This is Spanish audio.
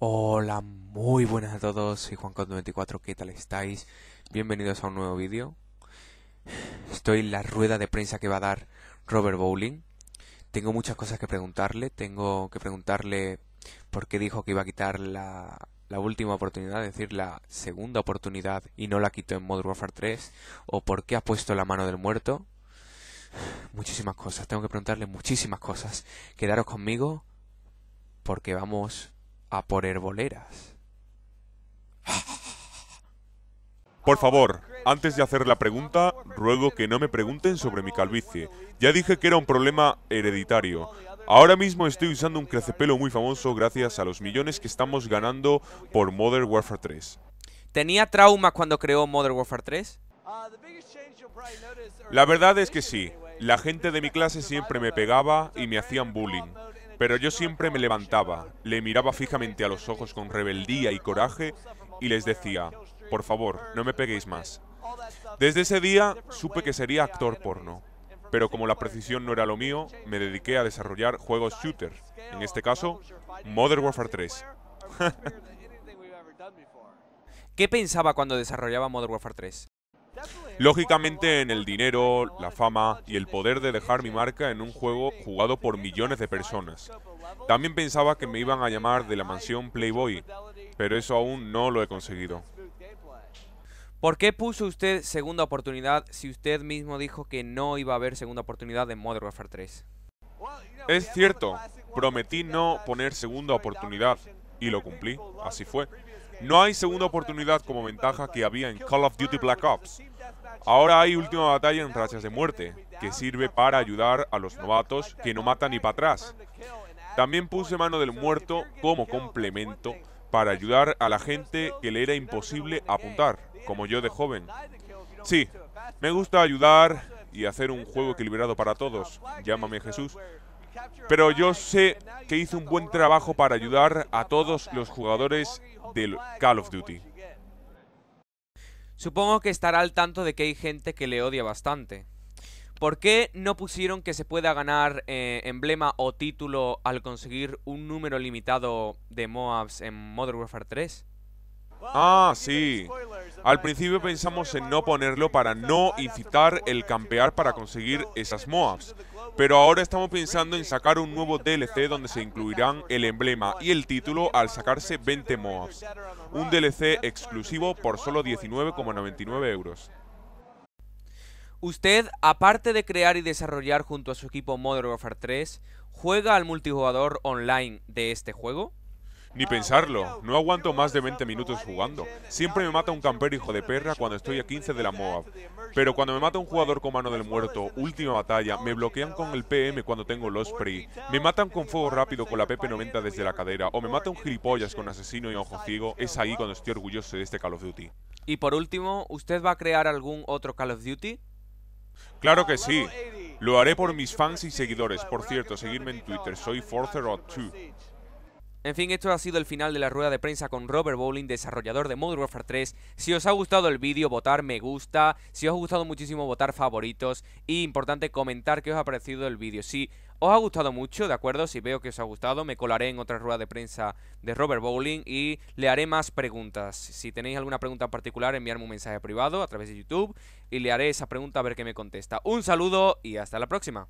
Hola, muy buenas a todos, soy juancon 24 ¿qué tal estáis? Bienvenidos a un nuevo vídeo. Estoy en la rueda de prensa que va a dar Robert Bowling. Tengo muchas cosas que preguntarle, tengo que preguntarle por qué dijo que iba a quitar la, última oportunidad, es decir, la segunda oportunidad y no la quitó en Modern Warfare 3, o por qué ha puesto la mano del muerto. Muchísimas cosas, tengo que preguntarle muchísimas cosas. Quedaros conmigo porque vamos por Por favor, antes de hacer la pregunta, ruego que no me pregunten sobre mi calvicie. Ya dije que era un problema hereditario. Ahora mismo estoy usando un crecepelo muy famoso gracias a los millones que estamos ganando por Modern Warfare 3. ¿Tenía trauma cuando creó Modern Warfare 3? La verdad es que sí. La gente de mi clase siempre me pegaba y me hacían bullying. Pero yo siempre me levantaba, le miraba fijamente a los ojos con rebeldía y coraje y les decía, por favor, no me peguéis más. Desde ese día supe que sería actor porno, pero como la precisión no era lo mío, me dediqué a desarrollar juegos shooter, en este caso, Modern Warfare 3. ¿Qué pensaba cuando desarrollaba Modern Warfare 3? Lógicamente en el dinero, la fama y el poder de dejar mi marca en un juego jugado por millones de personas. También pensaba que me iban a llamar de la mansión Playboy, pero eso aún no lo he conseguido. ¿Por qué puso usted segunda oportunidad si usted mismo dijo que no iba a haber segunda oportunidad en Modern Warfare 3? Es cierto, prometí no poner segunda oportunidad y lo cumplí, así fue. No hay segunda oportunidad como ventaja que había en Call of Duty Black Ops. Ahora hay última batalla en rachas de muerte, que sirve para ayudar a los novatos que no matan ni para atrás. También puse mano del muerto como complemento para ayudar a la gente que le era imposible apuntar, como yo de joven. Sí, me gusta ayudar y hacer un juego equilibrado para todos. Llámame Jesús pero yo sé que hizo un buen trabajo para ayudar a todos los jugadores del Call of Duty. Supongo que estará al tanto de que hay gente que le odia bastante. ¿Por qué no pusieron que se pueda ganar eh, emblema o título al conseguir un número limitado de Moabs en Modern Warfare 3? Ah, sí. Al principio pensamos en no ponerlo para no incitar el campear para conseguir esas MOABs, pero ahora estamos pensando en sacar un nuevo DLC donde se incluirán el emblema y el título al sacarse 20 MOABs. Un DLC exclusivo por solo 19,99 euros. Usted, aparte de crear y desarrollar junto a su equipo Modern Warfare 3, ¿juega al multijugador online de este juego? Ni pensarlo, no aguanto más de 20 minutos jugando. Siempre me mata un camper hijo de perra cuando estoy a 15 de la MOAB. Pero cuando me mata un jugador con mano del muerto, última batalla, me bloquean con el PM cuando tengo los pre. Me matan con fuego rápido con la PP90 desde la cadera, o me mata un gilipollas con asesino y ojo ciego, es ahí cuando estoy orgulloso de este Call of Duty. Y por último, ¿usted va a crear algún otro Call of Duty? Claro que sí. Lo haré por mis fans y seguidores. Por cierto, seguidme en Twitter, soy forcerot 2 en fin, esto ha sido el final de la rueda de prensa con Robert Bowling, desarrollador de Modern Warfare 3. Si os ha gustado el vídeo, votar me gusta. Si os ha gustado muchísimo, votar favoritos. Y importante, comentar qué os ha parecido el vídeo. Si os ha gustado mucho, ¿de acuerdo? Si veo que os ha gustado, me colaré en otra rueda de prensa de Robert Bowling y le haré más preguntas. Si tenéis alguna pregunta en particular, enviarme un mensaje privado a través de YouTube y le haré esa pregunta a ver qué me contesta. Un saludo y hasta la próxima.